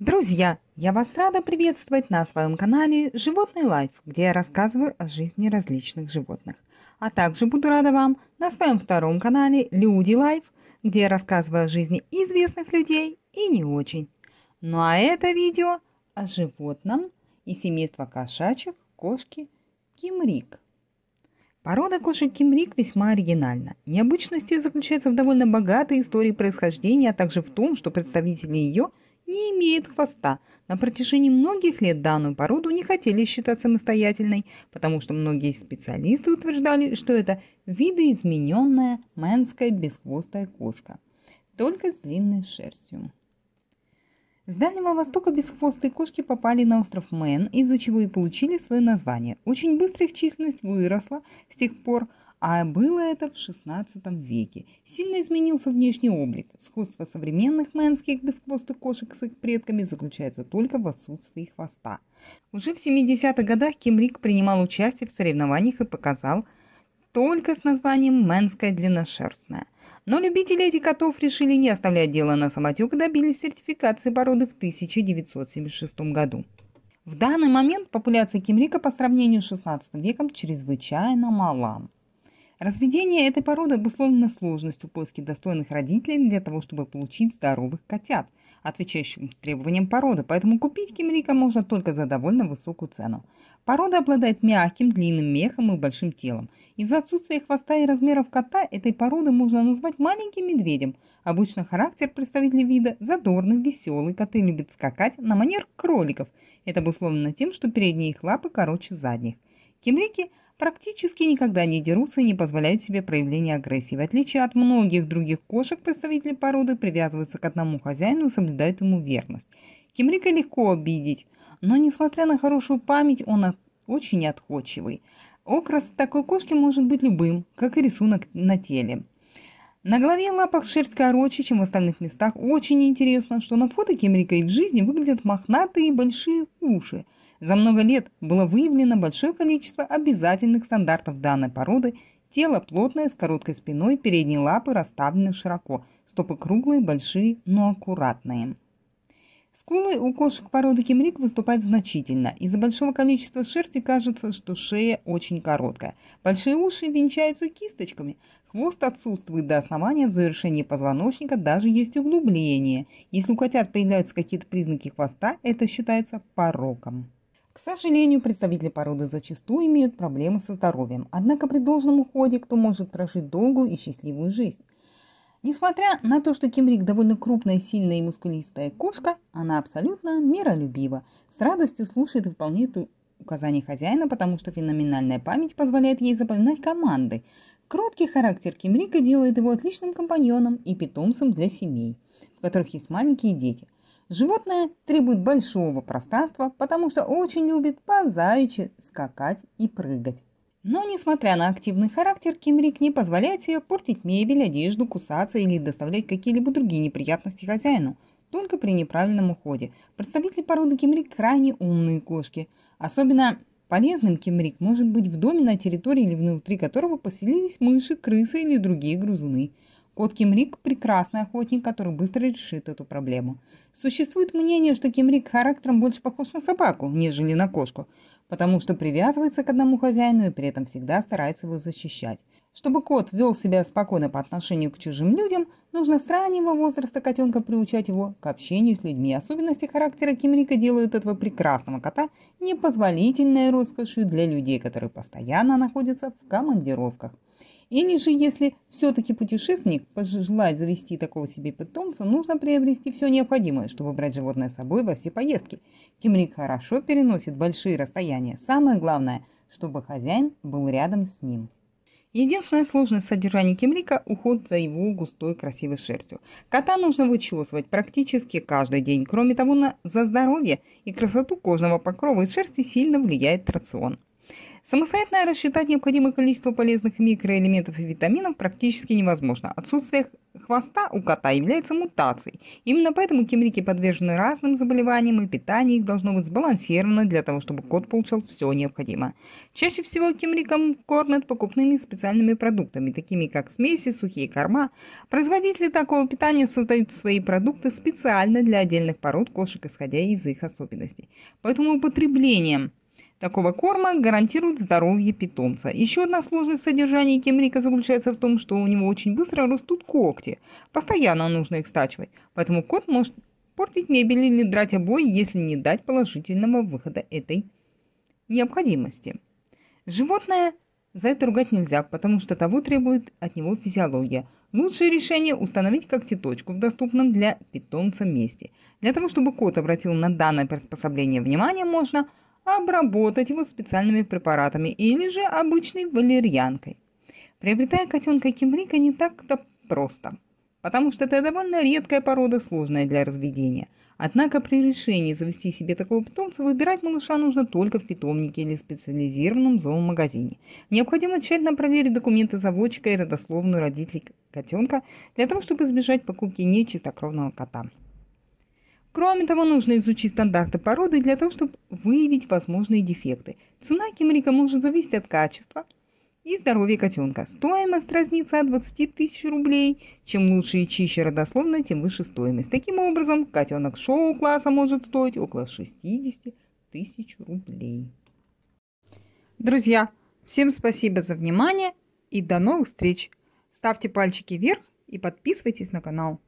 Друзья, я вас рада приветствовать на своем канале Животный Лайф, где я рассказываю о жизни различных животных. А также буду рада вам на своем втором канале Люди Лайф, где я рассказываю о жизни известных людей и не очень. Ну а это видео о животном и семейства кошачьих кошки Кимрик. Порода кошек кимрик весьма оригинальна. Необычность ее заключается в довольно богатой истории происхождения, а также в том, что представители ее – не имеет хвоста. На протяжении многих лет данную породу не хотели считать самостоятельной, потому что многие специалисты утверждали, что это видоизмененная мэнская бесхвостая кошка, только с длинной шерстью. С Дальнего Востока бесхвостые кошки попали на остров Мэн, из-за чего и получили свое название. Очень быстро их численность выросла с тех пор – а было это в XVI веке. Сильно изменился внешний облик. Сходство современных мэнских бесхвостых кошек с их предками заключается только в отсутствии хвоста. Уже в 70-х годах Кимрик принимал участие в соревнованиях и показал только с названием «Мэнская длинношерстная». Но любители этих котов решили не оставлять дело на самотек и добились сертификации породы в 1976 году. В данный момент популяция кимрика по сравнению с 16 веком чрезвычайно мала. Разведение этой породы обусловлено сложностью в достойных родителей для того, чтобы получить здоровых котят, отвечающих требованиям породы, поэтому купить кимрика можно только за довольно высокую цену. Порода обладает мягким, длинным мехом и большим телом. Из-за отсутствия хвоста и размеров кота этой породы можно назвать маленьким медведем. Обычно характер представителей вида задорный, веселый, коты любят скакать на манер кроликов. Это обусловлено тем, что передние их лапы короче задних. Кимрики – практически никогда не дерутся и не позволяют себе проявления агрессии. В отличие от многих других кошек, представители породы привязываются к одному хозяину и соблюдают ему верность. Кимрика легко обидеть, но несмотря на хорошую память, он очень отходчивый. Окрас такой кошки может быть любым, как и рисунок на теле. На голове лапах шерсть короче, чем в остальных местах. Очень интересно, что на фото Кемрика и в жизни выглядят мохнатые большие уши. За много лет было выявлено большое количество обязательных стандартов данной породы. Тело плотное, с короткой спиной, передние лапы расставлены широко, стопы круглые, большие, но аккуратные. Скулы у кошек породы кемрик выступают значительно. Из-за большого количества шерсти кажется, что шея очень короткая. Большие уши венчаются кисточками. Хвост отсутствует до основания в завершении позвоночника, даже есть углубление. Если у котят появляются какие-то признаки хвоста, это считается пороком. К сожалению, представители породы зачастую имеют проблемы со здоровьем. Однако при должном уходе кто может прожить долгую и счастливую жизнь. Несмотря на то, что Кимрик довольно крупная, сильная и мускулистая кошка, она абсолютно миролюбива, с радостью слушает и выполняет указания хозяина, потому что феноменальная память позволяет ей запоминать команды. Кроткий характер Кимрика делает его отличным компаньоном и питомцем для семей, в которых есть маленькие дети. Животное требует большого пространства, потому что очень любит по скакать и прыгать. Но, несмотря на активный характер, Кимрик не позволяет себе портить мебель, одежду, кусаться или доставлять какие-либо другие неприятности хозяину, только при неправильном уходе. Представители породы Кимрик крайне умные кошки. Особенно полезным Кимрик может быть в доме, на территории или внутри которого поселились мыши, крысы или другие грызуны – Кот Кимрик – прекрасный охотник, который быстро решит эту проблему. Существует мнение, что Кимрик характером больше похож на собаку, нежели на кошку, потому что привязывается к одному хозяину и при этом всегда старается его защищать. Чтобы кот вел себя спокойно по отношению к чужим людям, нужно с раннего возраста котенка приучать его к общению с людьми. Особенности характера Кимрика делают этого прекрасного кота непозволительной роскошью для людей, которые постоянно находятся в командировках. Или же, если все-таки путешественник пожелает завести такого себе питомца, нужно приобрести все необходимое, чтобы брать животное с собой во все поездки. Кемрик хорошо переносит большие расстояния. Самое главное, чтобы хозяин был рядом с ним. Единственная сложность содержания кемрика – уход за его густой красивой шерстью. Кота нужно вычесывать практически каждый день. Кроме того, на, за здоровье и красоту кожного покрова и шерсти сильно влияет рацион. Самостоятельно рассчитать необходимое количество полезных микроэлементов и витаминов практически невозможно. Отсутствие хвоста у кота является мутацией. Именно поэтому кемрики подвержены разным заболеваниям, и питание их должно быть сбалансировано для того, чтобы кот получал все необходимое. Чаще всего кемрикам кормят покупными специальными продуктами, такими как смеси, сухие корма. Производители такого питания создают свои продукты специально для отдельных пород кошек, исходя из их особенностей. Поэтому употреблением такого корма гарантирует здоровье питомца. Еще одна сложность содержания кемрика заключается в том, что у него очень быстро растут когти. Постоянно нужно их стачивать. Поэтому кот может портить мебель или драть обои, если не дать положительного выхода этой необходимости. Животное за это ругать нельзя, потому что того требует от него физиология. Лучшее решение – установить когтеточку в доступном для питомца месте. Для того, чтобы кот обратил на данное приспособление внимание, можно – обработать его специальными препаратами или же обычной валерьянкой. Приобретая котенка кимрика не так-то просто, потому что это довольно редкая порода, сложная для разведения. Однако при решении завести себе такого питомца выбирать малыша нужно только в питомнике или специализированном зоомагазине. Необходимо тщательно проверить документы заводчика и родословную родителей котенка для того, чтобы избежать покупки нечистокровного кота. Кроме того, нужно изучить стандарты породы для того, чтобы выявить возможные дефекты. Цена кемрика может зависеть от качества и здоровья котенка. Стоимость разнится от 20 тысяч рублей. Чем лучше и чище родословная, тем выше стоимость. Таким образом, котенок шоу-класса может стоить около 60 тысяч рублей. Друзья, всем спасибо за внимание и до новых встреч. Ставьте пальчики вверх и подписывайтесь на канал.